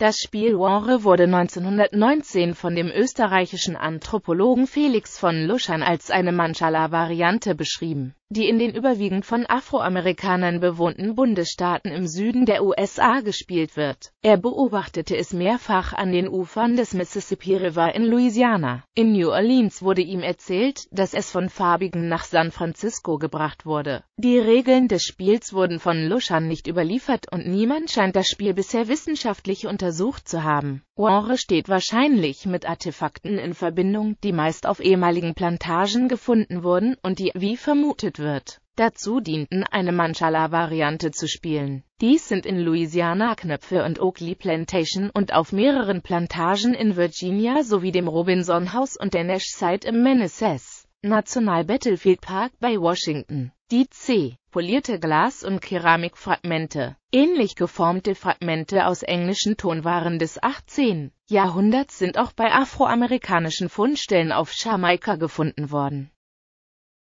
Das Spiel Spielgenre wurde 1919 von dem österreichischen Anthropologen Felix von Luschan als eine manschala variante beschrieben die in den überwiegend von Afroamerikanern bewohnten Bundesstaaten im Süden der USA gespielt wird. Er beobachtete es mehrfach an den Ufern des Mississippi River in Louisiana. In New Orleans wurde ihm erzählt, dass es von Farbigen nach San Francisco gebracht wurde. Die Regeln des Spiels wurden von Luschern nicht überliefert und niemand scheint das Spiel bisher wissenschaftlich untersucht zu haben. Genre steht wahrscheinlich mit Artefakten in Verbindung, die meist auf ehemaligen Plantagen gefunden wurden und die, wie vermutet wird. Dazu dienten eine Manchala-Variante zu spielen. Dies sind in Louisiana Knöpfe und Oakley Plantation und auf mehreren Plantagen in Virginia sowie dem Robinson House und der Nash Site im Manassas National Battlefield Park bei Washington. Die C. Polierte Glas- und Keramikfragmente. Ähnlich geformte Fragmente aus englischen Tonwaren des 18. Jahrhunderts sind auch bei afroamerikanischen Fundstellen auf Jamaika gefunden worden